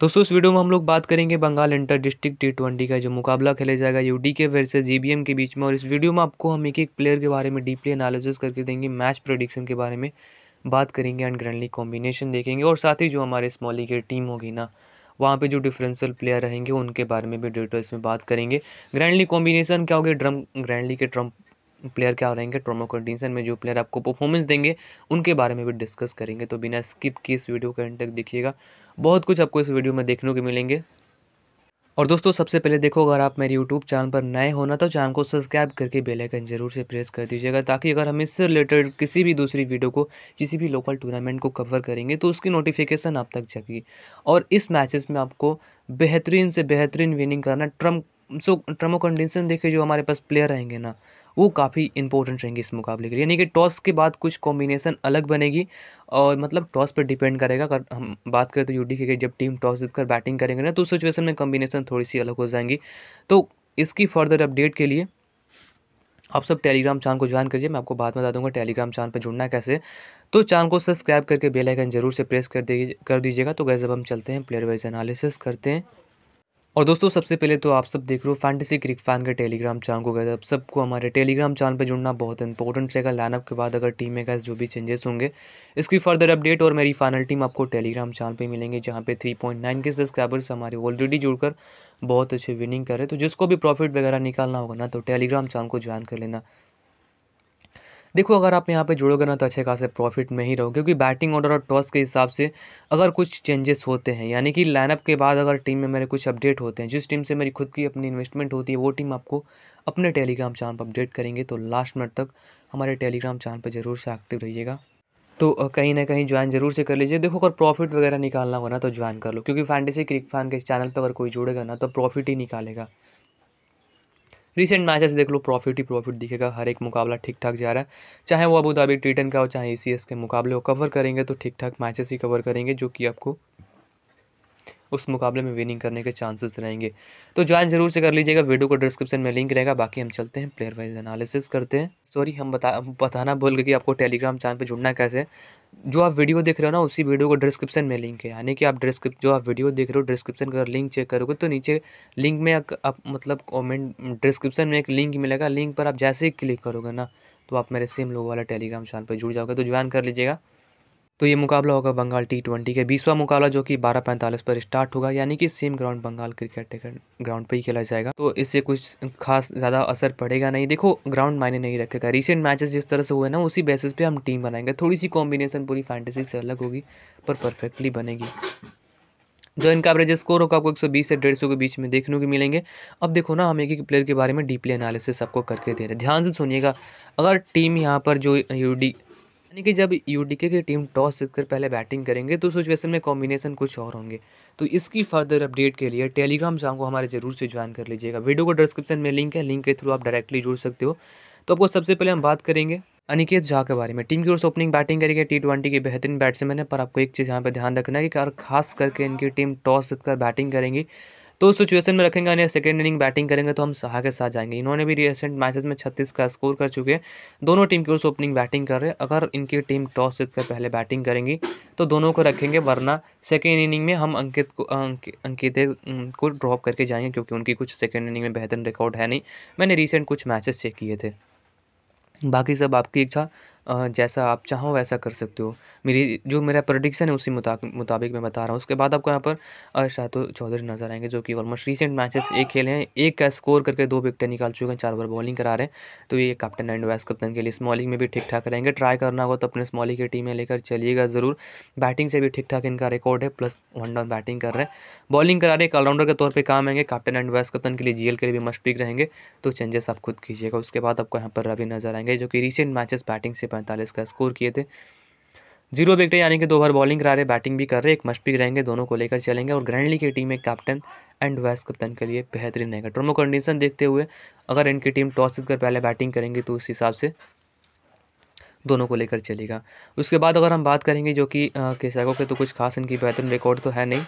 दोस्तों इस वीडियो में हम लोग बात करेंगे Bengal inter district T twenty का जो मुकाबला खेला जाएगा यूडी के वर्सेज जीबीएम के बीच में और इस वीडियो में आपको हम एक एक प्लेयर के बारे में डीपली एनालिसिस करके देंगे मैच प्रोडिक्शन के बारे में बात करेंगे एंड ग्रैंडली कॉम्बिनेशन देखेंगे और साथ ही जो हमारे स्मॉल लीग की टीम होगी ना वहाँ पे जो डिफरेंशियल प्लेयर रहेंगे उनके बारे में भी डिटेल्स में बात करेंगे ग्रैंडली कॉम्बिनेशन क्या होगी ड्रम ग्रैंडली के ट्रम्प प्लेयर क्या हो रहेंगे ट्रोमो कंडीशन में जो प्लेयर आपको परफॉर्मेंस देंगे उनके बारे में भी डिस्कस करेंगे तो बिना स्किप किए इस वीडियो को एंड तक देखिएगा बहुत कुछ आपको इस वीडियो में देखने को मिलेंगे और दोस्तों सबसे पहले देखो अगर आप मेरे यूट्यूब चैनल पर नए हो ना तो चैनल को सब्सक्राइब करके बेल आइकन जरूर से प्रेस कर दीजिएगा ताकि अगर हम इससे रिलेटेड किसी भी दूसरी वीडियो को किसी भी लोकल टूर्नामेंट को कवर करेंगे तो उसकी नोटिफिकेशन आप तक जाएगी और इस मैचेस में आपको बेहतरीन से बेहतरीन विनिंग करना ट्रम सो ट्रमो कंडीशन देखे जो हमारे पास प्लेयर रहेंगे ना वो काफ़ी इंपॉर्टेंट रहेंगी इस मुकाबले के लिए यानी कि टॉस के बाद कुछ कॉम्बिनेशन अलग बनेगी और मतलब टॉस पर डिपेंड करेगा अगर हम बात करें तो यूडी के जब टीम टॉस जीतकर बैटिंग करेंगे ना तो उस सिचुएशन में कॉम्बिनेशन थोड़ी सी अलग हो जाएंगी तो इसकी फर्दर अपडेट के लिए आप सब टेलीग्राम चैनल को ज्वाइन करिए मैं आपको बाद में बता दूंगा टेलीग्राम चैनल पर जुड़ना कैसे तो चैनल को सब्सक्राइब करके बेल आइकन जरूर से प्रेस कर दीजिए कर दीजिएगा तो गैस अब हम चलते हैं प्लेयर वाइज एनालिसिस करते हैं और दोस्तों सबसे पहले तो आप सब देख रहे हो फैंटेसी क्रिक फैन का टेलीग्राम चैनल को गए आप सबको हमारे टेलीग्राम चैनल पर जुड़ना बहुत इंपॉर्टेंट रहेगा लाइनअप के बाद अगर टीम में गैस जो भी चेंजेस होंगे इसकी फर्दर अपडेट और मेरी फाइनल टीम आपको टेलीग्राम चैनल पे मिलेंगे जहाँ पे नाइन के सब्सक्राइबर्स हमारे ऑलरेडी जुड़कर बहुत अच्छी विनिंग कर रहे तो जिसको भी प्रॉफिट वगैरह निकालना होगा ना तो टेलीग्राम चैनल को ज्वाइन कर लेना देखो अगर आप यहाँ पे जुड़ोगे ना तो अच्छे खासे प्रॉफिट में ही रहो क्योंकि बैटिंग ऑर्डर और टॉस के हिसाब से अगर कुछ चेंजेस होते हैं यानी कि लाइनअप के बाद अगर टीम में मेरे कुछ अपडेट होते हैं जिस टीम से मेरी खुद की अपनी इन्वेस्टमेंट होती है वो टीम आपको अपने टेलीग्राम चैनल पर अपडेट करेंगे तो लास्ट मिनट तक हमारे टेलीग्राम चैनल पर जरूर से एक्टिव रहिएगा तो कहीं ना कहीं ज्वाइन जरूर से कर लीजिए देखो अगर प्रॉफिट वगैरह निकालना होगा ना तो ज्वाइन कर लो क्योंकि फैंटेसी क्रिक फैन के चैनल पर अगर कोई जुड़ेगा ना तो प्रॉफिट ही निकालेगा रिसेंट मैचेस देख लो प्रॉफिट ही प्रॉफिट दिखेगा हर एक मुकाबला ठीक ठाक जा रहा है चाहे वो अबू धाबी टी का हो चाहे ए के मुकाबले हो कवर करेंगे तो ठीक ठाक मैचेस ही कवर करेंगे जो कि आपको उस मुकाबले में विनिंग करने के चांसेस रहेंगे तो ज्वाइन जरूर से कर लीजिएगा वीडियो को डिस्क्रिप्शन में लिंक रहेगा बाकी हम चलते हैं प्लेयर वाइज एनालिसिस करते हैं सॉरी हम बता बताना भूल गए कि आपको टेलीग्राम चैनल पर जुड़ना कैसे जो आप वीडियो देख रहे हो ना उसी वीडियो को डिस्क्रिप्शन में लिंक है यानी कि आप डिस्क्रिप जो आप वीडियो देख रहे हो डिस्क्रिप्शन का लिंक चेक करोगे तो नीचे लिंक में आप मतलब कॉमेंट डिस्क्रिप्शन में एक लिंक मिलेगा लिंक पर आप जैसे ही क्लिक करोगे ना तो आप मेरे सेम लोगों वाला टेलीग्राम चैनल पर जुड़ जाओगे तो ज्वाइन कर लीजिएगा तो ये मुकाबला होगा बंगाल टी ट्वेंटी के बीसवा मुकाबला जो कि बारह पैंतालीस पर स्टार्ट होगा यानी कि same ground Bengal cricket ground पे ही खेला जाएगा तो इससे कुछ खास ज़्यादा असर पड़ेगा नहीं देखो ग्राउंड मायने नहीं रखेगा रिसेंट मैचेस जिस तरह से हुए ना उसी बेसिस पे हम टीम बनाएंगे थोड़ी सी कॉम्बिनेशन पूरी फैंटेसी से अलग होगी पर परफेक्टली बनेगी जो इनका एवरेज स्कोर होगा आपको 120 से सौ के बीच में देखने को मिलेंगे अब देखो ना हम एक एक प्लेयर के बारे में डीपली एनालिसिस आपको करके दे रहे हैं ध्यान से सुनिएगा अगर टीम यहाँ पर जो यू डी यानी कि जब यूडीके की टीम टॉस जीतकर पहले बैटिंग करेंगे तो सिचुएशन में कॉम्बिनेशन कुछ और होंगे तो इसकी फर्दर अपडेट के लिए टेलीग्राम चैनल को हमारे जरूर से ज्वाइन कर लीजिएगा वीडियो को डिस्क्रिप्शन में लिंक है लिंक के थ्रू आप डायरेक्टली जुड़ सकते हो तो आपको सबसे पहले हम बात करेंगे अनिकेत झा के बारे में टीम की ओर से ओपनिंग बैटिंग करेगी टी ट्वेंटी के बेहतरीन बैट्समैन है पर आपको एक चीज़ यहाँ पर ध्यान रखना है कि खास करके इनकी टीम टॉस जीतकर बैटिंग करेंगी तो उस सिचुएशन में रखेंगे यानी सेकेंड इनिंग बैटिंग करेंगे तो हम सहा के साथ जाएंगे इन्होंने भी रिसेंट मैचेस में छत्तीस का स्कोर कर चुके हैं दोनों टीम की ओर से ओपनिंग बैटिंग कर रहे हैं अगर इनकी टीम टॉस जीत कर पहले बैटिंग करेंगी तो दोनों को रखेंगे वरना सेकेंड इनिंग में हम अंकित को अंकित को ड्रॉप करके जाएंगे क्योंकि उनकी कुछ सेकेंड इनिंग में बेहतर रिकॉर्ड है नहीं मैंने रिसेंट कुछ मैचेस चेक किए थे बाकी सब आपकी इच्छा जैसा आप चाहो वैसा कर सकते हो मेरी जो मेरा प्रोडिक्शन है उसी मुताबिक मैं बता रहा हूँ उसके बाद आपको यहाँ पर तो चौधरी नजर आएंगे जो कि ऑलमोस्ट रिसेंट मैचेस एक खेले हैं एक का स्कोर करके दो विकटें निकाल चुके हैं चार ओवर बॉलिंग करा रहे हैं तो ये कैप्टन एंड वाइस कप्तान के लिए स्मॉलिंग में भी ठीक ठाक रहेंगे ट्राई करना होगा तो अपने स्मॉलिंग की टीम में लेकर चलिएगा ज़रूर बैटिंग से भी ठीक ठाक इनका रिकॉर्ड है प्लस वन डाउन बैटिंग कर रहे हैं बॉलिंग करा रहे एक ऑलराउंडर के तौर पर काम आएंगे कैप्टन एंड वाइस कप्तान के लिए जी के लिए भी मस्ट पिक रहेंगे तो चेंजेस आप खुद कीजिएगा उसके बाद आपको यहाँ पर रवि नजर आएंगे जो कि रिसेंट मैचेस बैटिंग से पैंतालीस का स्कोर किए थे जीरो विकेट यानी कि दो बार बॉलिंग करा रहे बैटिंग भी कर रहे एक मस्ट भी रहेंगे दोनों को लेकर चलेंगे और ग्रैंडली की टीम में कैप्टन एंड वाइस कप्तान के लिए बेहतरीन रहेगा ट्रोमो कंडीशन देखते हुए अगर इनकी टीम टॉस जीतकर पहले बैटिंग करेंगी तो उस हिसाब से दोनों को लेकर चलेगा उसके बाद अगर हम बात करेंगे जो कि केसागो के तो कुछ खास इनकी बेहतरीन रिकॉर्ड तो है नहीं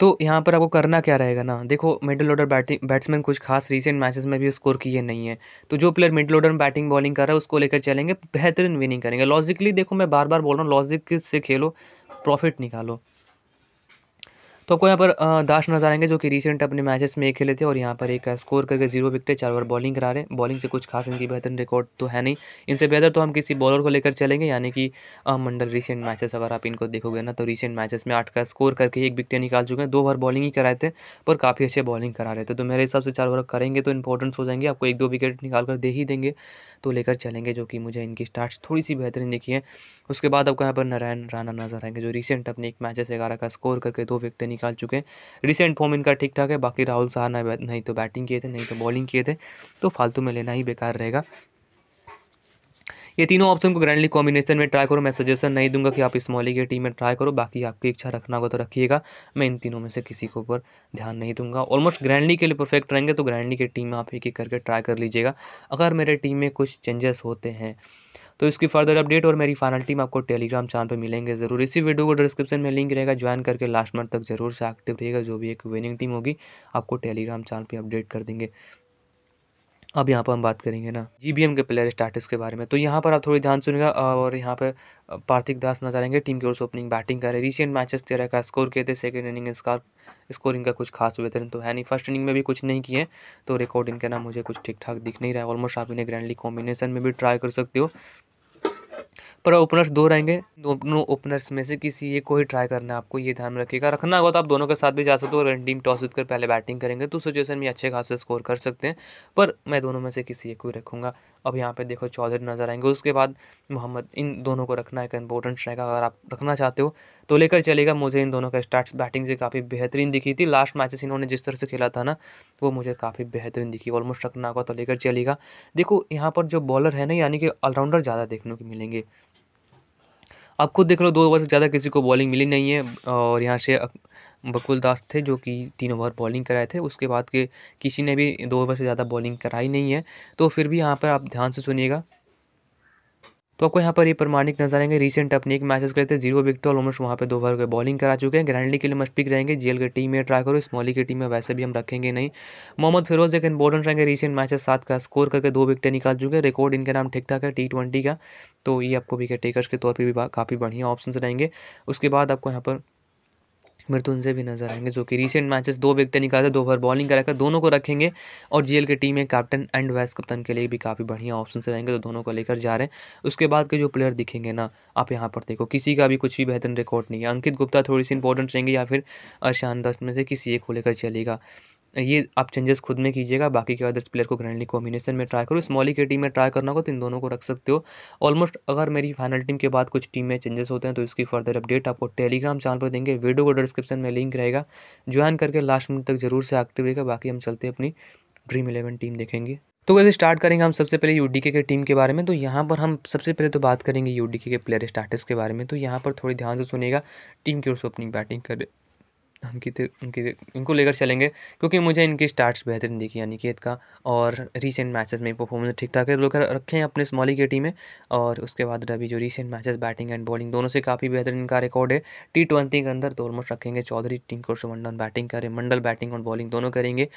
तो यहाँ पर आपको करना क्या रहेगा ना देखो मिडिल ऑर्डर बैटिंग बैट्समैन कुछ खास रीसेंट मैचेस में भी स्कोर किए नहीं है तो जो प्लेयर मिडिल ऑर्डर में बैटिंग बॉलिंग कर रहा है उसको लेकर चलेंगे बेहतरीन विनिंग करेंगे लॉजिकली देखो मैं बार बार बोल रहा हूँ लॉजिक से खेलो प्रॉफिट निकालो तो आपको यहाँ पर दाश नजर आएंगे जो कि रिसेंट अपने मैचेस में खेले थे और यहाँ पर एक स्कोर करके जीरो विकटे चार बार बॉलिंग करा रहे हैं बॉलिंग से कुछ खास इनकी बेहतर रिकॉर्ड तो है नहीं इनसे बेहतर तो हम किसी बॉलर को लेकर चलेंगे यानी कि मंडल रिसेंट मैचेस अगर आप इनको देखोगे ना तो रिसेंट मैचेस में आठ का स्कोर करके एक विकटे निकाल चुके हैं दो बार बॉलिंग ही कराए थे पर काफ़ी अच्छे बॉलिंग करा रहे थे तो मेरे हिसाब से चार ओवर करेंगे तो इंपॉर्टेंस हो जाएंगे आपको एक दो विकेट निकाल कर दे ही देंगे तो लेकर चलेंगे जो कि मुझे इनकी स्टार्ट थोड़ी सी बेहतरीन दिखी है उसके बाद आपको यहाँ पर नारायण राणा नजर आएंगे जो रिसेंट अपने एक मैचेस ग्यारह का स्कोर करके दो विकटे निकाल चुके हैं रिसेंट फॉर्म इनका ठीक ठाक है बाकी राहुल शाह ना नहीं तो बैटिंग किए थे नहीं तो बॉलिंग किए थे तो फालतू में लेना ही बेकार रहेगा ये तीनों ऑप्शन को ग्रैंडली कॉम्बिनेशन में ट्राई करो मैं सजेशन नहीं दूंगा कि आप इस मौली की टीम में ट्राई करो बाकी आपकी इच्छा रखना होगा तो रखिएगा मैं इन तीनों में से किसी के ऊपर ध्यान नहीं दूंगा ऑलमोस्ट ग्रैंडली के लिए परफेक्ट रहेंगे तो ग्रैंडली की टीम में आप एक एक करके ट्राई कर लीजिएगा अगर मेरे टीम में कुछ चेंजेस होते हैं तो इसकी फर्दर अपडेट और मेरी फाइनल टीम आपको टेलीग्राम चैनल पर मिलेंगे ज़रूर इसी वीडियो को डिस्क्रिप्शन में लिंक रहेगा ज्वाइन करके लास्ट मंथ तक जरूर से एक्टिव रहेगा जो भी एक विनिंग टीम होगी आपको टेलीग्राम चैनल पर अपडेट कर देंगे अब यहाँ पर हम बात करेंगे ना जीबीएम के प्लेयर स्टार्टिस के बारे में तो यहाँ पर आप थोड़ी ध्यान सुनेगा और यहाँ पर पार्थिक दास नजर आएंगे टीम की ओर से ओपनिंग बैटिंग कर रहे रिसेंट मैचेस तेरह का स्कोर किए थे सेकेंड इनिंग इसका स्कोरिंग का कुछ खास वेतन तो है नहीं फर्स्ट इनिंग में भी कुछ नहीं किए तो रिकॉर्ड इनका ना मुझे कुछ ठीक ठाक दिख नहीं रहा है ऑलमोस्ट आप इन्हें ग्रैंडली कॉम्बिनेशन में भी ट्राई कर सकते हो पर ओपनर्स दो रहेंगे दोनों ओपनर्स में से किसी एक को ही ट्राई करना है आपको ये ध्यान रखिएगा रखना होगा तो आप दोनों के साथ भी जा सकते हो और टीम टॉस जीतकर पहले बैटिंग करेंगे तो सिचुएशन में अच्छे खासे स्कोर कर सकते हैं पर मैं दोनों में से किसी एक को ही रखूँगा अब यहाँ पे देखो चौधरी नज़र आएंगे उसके बाद मोहम्मद इन दोनों को रखना एक इंपॉर्टेंट रहेगा अगर आप रखना चाहते हो तो लेकर चलेगा मुझे इन दोनों का स्टार्ट बैटिंग से काफ़ी बेहतरीन दिखी थी लास्ट मैचेस इन्होंने जिस तरह से खेला था ना वो मुझे काफ़ी बेहतरीन दिखी ऑलमोस्ट रखना होगा तो लेकर चलेगा देखो यहाँ पर जो बॉलर है ना यानी कि ऑलराउंडर ज़्यादा देखने को मिलेंगे आप खुद देख लो दो ओवर से ज़्यादा किसी को बॉलिंग मिली नहीं है और यहाँ से बकुल दास थे जो कि तीन ओवर बॉलिंग कराए थे उसके बाद के किसी ने भी दो ओवर से ज़्यादा बॉलिंग कराई नहीं है तो फिर भी यहाँ पर आप ध्यान से सुनिएगा तो आपको यहाँ पर ये प्रमाणिक नजर आएंगे रिसेंट अपने एक मैचेस करते थे जीरो विकेट और ऑलमोस्ट वहाँ पे दो ओवर के बॉलिंग करा चुके हैं ग्रैंडली के लिए मस्ट पिक रहेंगे जेल की टीम में ट्राई करो स्मॉली की टीम में वैसे भी हम रखेंगे नहीं मोहम्मद फिरोज एक इंपॉर्टेंट रहेंगे रिसेंट मैचेस सात का स्कोर करके दो विकेटें निकाल चुके हैं रिकॉर्ड इनका नाम ठीक ठाक है टी ट्वेंटी का तो ये आपको विकेट टेकर्स के तौर पर भी काफ़ी बढ़िया ऑप्शन रहेंगे उसके बाद आपको यहाँ पर तो से भी नजर आएंगे जो कि रिसेंट मैचेस दो विकटें निकाले दो ओवर बॉलिंग करा कर दोनों को रखेंगे और जीएल की टीम में कैप्टन एंड वाइस कप्तान के लिए भी काफ़ी बढ़िया ऑप्शन से रहेंगे तो दोनों को लेकर जा रहे हैं उसके बाद के जो प्लेयर दिखेंगे ना आप यहाँ पर देखो किसी का भी कुछ भी बेहतर रिकॉर्ड नहीं है अंकित गुप्ता थोड़ी सी इंपॉर्टेंट रहेंगे या फिर शान दस्त में से किसी एक को लेकर चलेगा ये आप चेंजेस खुद में कीजिएगा बाकी के अदर्स प्लेयर को ग्रैंडली कॉम्बिनेशन में ट्राई करो स्मॉली की टीम में ट्राई करना हो तो इन दोनों को रख सकते हो ऑलमोस्ट अगर मेरी फाइनल टीम के बाद कुछ टीम में चेंजेस होते हैं तो इसकी फर्दर अपडेट आपको टेलीग्राम चैनल पर देंगे वीडियो को डिस्क्रिप्शन में लिंक रहेगा ज्वाइन करके लास्ट मिनट तक जरूर से एक्टिव रहेगा बाकी हम चलते अपनी ड्रीम इलेवन टीम देखेंगे तो वैसे स्टार्ट करेंगे हम सबसे पहले यू के टीम के बारे में तो यहाँ पर हम सबसे पहले तो बात करेंगे यू के प्लेयर स्टार्टर्स के बारे में तो यहाँ पर थोड़ी ध्यान से सुनेगा टीम की ओर से अपनी बैटिंग कर हम कितने उनके इनको लेकर चलेंगे क्योंकि मुझे इनकी स्टार्ट बेहतरीन दिखी अनिकेत का और रिसेंट मैचेस में परफॉर्मेंस ठीक ठाक है लोग रखे हैं अपने स्मॉली की टीम में और उसके बाद रवि जो recent matches batting and bowling दोनों से काफ़ी बेहतरीन इनका रिकॉर्ड है टी ट्वेंटी के अंदर तो ऑलमोस्ट रखेंगे चौधरी टीम को डॉन बैटिंग करें मंडल बैटिंग और बॉलिंग दोनों करेंगे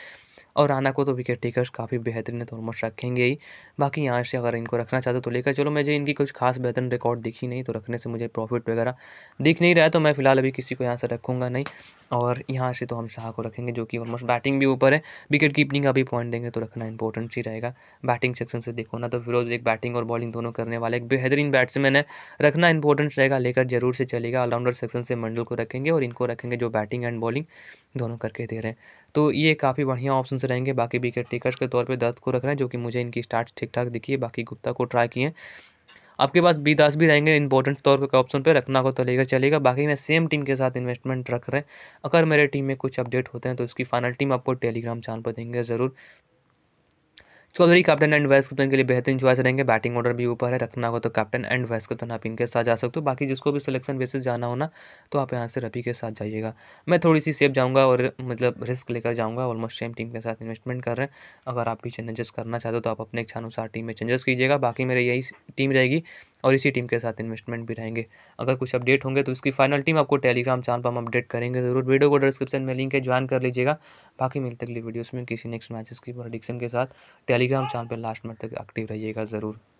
और राना को तो विकेट टेकर्स काफ़ी बेहतरीन है तो ऑलमोस्ट रखेंगे ही बाकी यहाँ से अगर इनको रखना चाहते तो लेकर चलो मुझे इनकी कुछ खास बेहतरीन रिकॉर्ड दिखी नहीं तो रखने से मुझे प्रॉफिट वगैरह दिख नहीं रहा है तो मैं फिलहाल अभी किसी को यहाँ से रखूँगा नहीं और यहाँ से तो हम शाह को रखेंगे जो कि ऑलमोस्ट बैटिंग भी ऊपर है विकेट कीपिंग का भी पॉइंट देंगे तो रखना इंपॉर्टेंट ही रहेगा बैटिंग सेक्शन से देखो ना तो फिरोज एक बैटिंग और बॉलिंग दोनों करने वाला एक बेहतरीन बैट्समैन है रखना इंपॉर्टेंट रहेगा लेकर जरूर से चलेगा ऑलराउंडर सेक्शन से मंडल को रखेंगे और इनको रखेंगे जो बैटिंग एंड बॉलिंग दोनों करके दे रहे हैं तो ये काफ़ी बढ़िया ऑप्शन रहेंगे बाकी विकेट टेकर्स के तौर पर दत्त को रखना है जो कि मुझे इनकी स्टार्ट ठीक ठाक दिखी है बाकी गुप्ता को ट्राई किए आपके पास बी दस भी रहेंगे इंपॉर्टेंट तौर पर ऑप्शन पर रखना को तो लेकर चलेगा बाकी मैं सेम टीम के साथ इन्वेस्टमेंट रख रहे हैं अगर मेरे टीम में कुछ अपडेट होते हैं तो उसकी फाइनल टीम आपको टेलीग्राम चैनल पर देंगे ज़रूर Chaudhary captain and vice captain के लिए बेहतरीन चॉइस रहेंगे बैटिंग ऑर्डर भी ऊपर है रखना को तो कैप्टन एंड वाइस कैप्टन आप इनके साथ जा सकते हो बाकी जिसको भी सिलेक्शन बेसिस जाना होना तो आप यहाँ से रफी के साथ जाइएगा मैं थोड़ी सी सेफ जाऊँगा और मतलब रिस्क लेकर जाऊँगा ऑलमोस्ट सेम टीम के साथ इन्वेस्टमेंट कर रहे हैं अगर आप भी चेंजेस करना चाहते हो तो आप अपने इच्छानुसार टीम में चेंजेस कीजिएगा बाकी मेरे यही टीम रहेगी और इसी टीम के साथ इन्वेस्टमेंट भी रहेंगे अगर कुछ अपडेट होंगे तो इसकी फाइनल टीम आपको टेलीग्राम चैनल पर हम अपडेट करेंगे जरूर वीडियो को डिस्क्रिप्शन में लिंक है ज्वाइन कर लीजिएगा बाकी मिलते अगली वीडियोस में किसी नेक्स्ट मैचेस की प्रोडिक्शन के साथ टेलीग्राम चैनल पर लास्ट मिनट तक एक्टिव रहिएगा ज़रूर